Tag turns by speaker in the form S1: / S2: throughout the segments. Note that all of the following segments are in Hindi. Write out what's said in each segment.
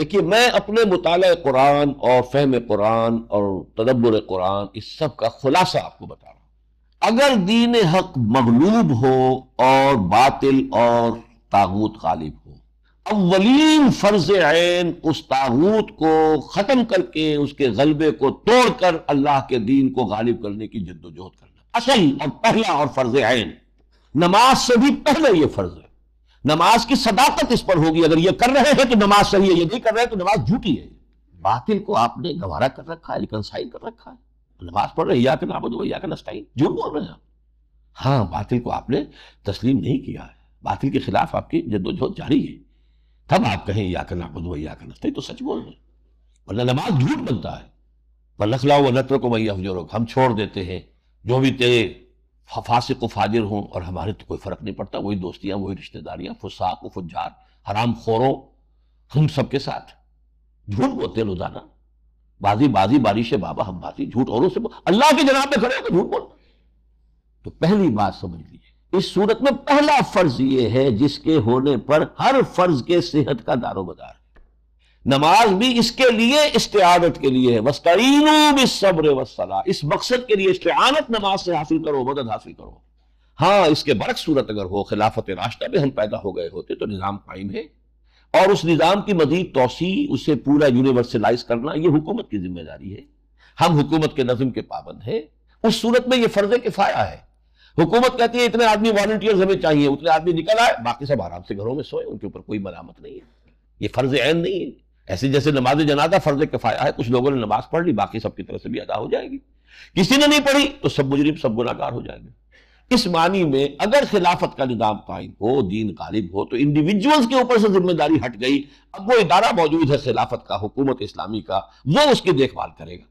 S1: देखिए मैं अपने मुताल कुरान और फहम कुरान और तदब्बर कुरान इस सब का खुलासा आपको बता रहा हूं अगर दीन हक मगलूब हो और बातिल और तागूत गालिब हो अवलीन फर्ज आन उस तागूत को ख़त्म करके उसके गलबे को तोड़कर अल्लाह के दीन को गालिब करने की जद्दोजहद करना असल और पहला और फर्ज आन नमाज से भी पहले यह फर्ज है नमाज की सदाकत इस पर होगी अगर ये कर रहे हैं कि नमाज सही है ये नहीं कर रहे हैं तो नमाज झूठी है बातिल को आपने गवारा कर रखा है रिकनसाइल कर रखा है नमाज पढ़ रहे या के नाम या के नस्टाई झूठ बोल रहे हैं आप हाँ बातिल को आपने तस्लीम नहीं किया है बातिल के खिलाफ आपकी जद्दोजहद जारी है तब आप कहें या के नाम या के नस्टाई तो सच बोल रहे वरना नमाज झूठ बनता है वह वल्लखला व नत्र को मैया हम छोड़ देते हैं जो भी तेरे फासिक व फाजिर हों और हमारे तो कोई फ़र्क नहीं पड़ता वही दोस्तियाँ वही रिश्तेदारियाँ फुसाक फुजार हराम खोरों हम सबके साथ झूठ बोलते रोज़ाना बाजी बाजी बारिश बाबा हम बाजी झूठ औरों से अल्लाह के जनाब में खड़े होकर झूठ बोलना तो पहली बात समझ लीजिए इस सूरत में पहला फर्ज ये है जिसके होने पर हर फर्ज के सेहत का दारोबदार नमाज भी इसके लिए इस्तेदत के लिए है वस्तीन सब्र वसला इस मकसद के लिए इस्तेनत नमाज से हासिल करो मदद हासिल करो हाँ इसके बरक सूरत अगर हो खिलाफत रास्ता में हम पैदा हो गए होते तो निज़ाम कायम है और उस निज़ाम की मजीद तोसी उसे पूरा यूनिवर्सलाइज करना यह हुकूमत की जिम्मेदारी है हम हुकूमत के नजम के पाबंद है उस सूरत में यह फर्ज किफाया है हुकूमत कहती है इतने आदमी वॉल्टियर्स हमें चाहिए उतने आदमी निकल आए बाकी सब आराम से घरों में सोए उनके ऊपर कोई मलामत नहीं है ये फर्ज ऐन नहीं है ऐसे जैसे नमाज जनाजा फर्ज किफाया है कुछ लोगों ने नमाज पढ़ ली बाकी सबकी तरफ से भी अदा हो जाएगी किसी ने नहीं पढ़ी तो सब मुजरिम सब गुनाकार हो जाएंगे इस मानी में अगर खिलाफत का निदाम कायम हो दीन गालिब हो तो इंडिविजुअल्स के ऊपर से जिम्मेदारी हट गई अब वो इदारा मौजूद है खिलाफत का हुकूमत इस्लामी का वो उसकी देखभाल करेगा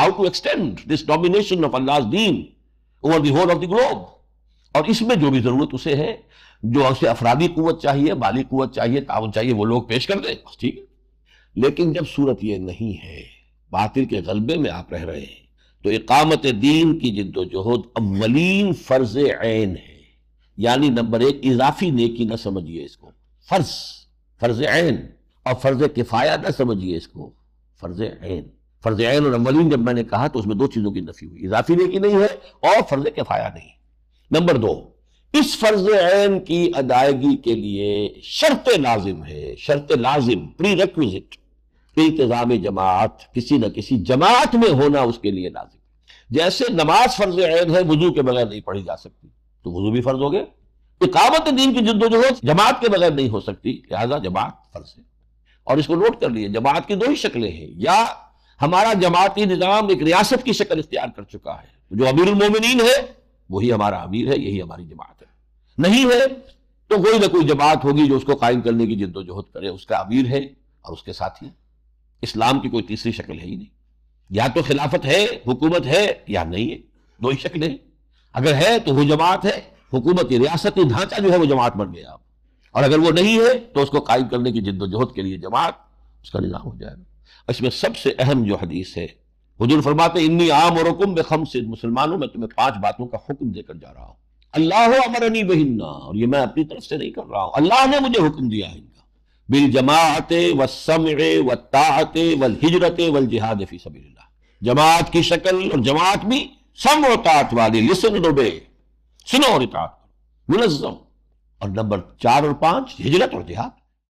S1: how to extend this domination of Allah दीन over the whole of the globe और इसमें जो भी जरूरत उसे है जो उसे अफराधी कुत चाहिए माली कुत चाहिए ताउन चाहिए वो लोग पेश कर दें ठीक है लेकिन जब सूरत ये नहीं है बातिल के गलबे में आप रह रहे हैं तो इकामत दीन की जिद्दोजहद अमलिन फ़र्ज ऐन है यानी नंबर एक इजाफी नेकी ना समझिए इसको फ़र्ज फ़र्ज ऐन और फ़र्ज किफ़ाया ना समझिए इसको फ़र्ज ऐन फ़र्ज ऐन और अमलिन जब मैंने कहा तो उसमें दो चीज़ों की नफी हुई इजाफी नेकी नहीं है और फ़र्ज किफ़ाया नहीं नंबर दो इस फर्ज ऐन की अदायगी के लिए शर्त लाजिम है शर्त लाजिम प्री रिक्विजिट इंतजाम जमात किसी न किसी जमात में होना उसके लिए लाजिम जैसे नमाज फर्ज ऐन है वजू के बगैर नहीं पढ़ी जा सकती तो वजू भी फर्ज हो गए इकामत दीन की जिद्दोजहद जमात के बगैर नहीं हो सकती लिहाजा जमात फर्ज है और इसको नोट कर लिए जमात की दो ही शक्लें हैं या हमारा जमाती निज़ाम एक रियासत की शक्ल इख्तियार कर चुका है जो अमीर उमोमिन है वही हमारा अमीर है यही हमारी जमात है नहीं है तो कोई ना कोई जमात होगी जो उसको कायम करने की जिद्दोजहद करे उसका अमीर है और उसके साथी इस्लाम की कोई तीसरी शक्ल है ही नहीं या तो खिलाफत है हुकूमत है या नहीं है दो ही शक्ल है अगर है तो वो जमात है हुकूमती रियासती ढांचा जो है वो जमात बन गया और अगर वो नहीं है तो उसको कायम करने की जिद्दोजहद के लिए जमात उसका निज़ाम हो जाएगा इसमें सबसे अहम जो हदीस है हजूर फरमाते इन्नी आम और बेखम से मुसलमानों में तुम्हें पांच बातों का हुक्म देकर जा रहा हूँ अल्लाह अमरनी बहिन्ना और ये मैं अपनी तरफ से नहीं कर रहा हूँ अल्लाह ने मुझे हुक्म दिया है बिल जमात व सम व ताहत वल हिजरत वल जिहाद फी सबील्ला जमात की शक्ल और जमात भी सम और तात वाली लिसन डुबे सुनो और इतात मुनजम और नंबर चार और पांच हिजरत और जिहाद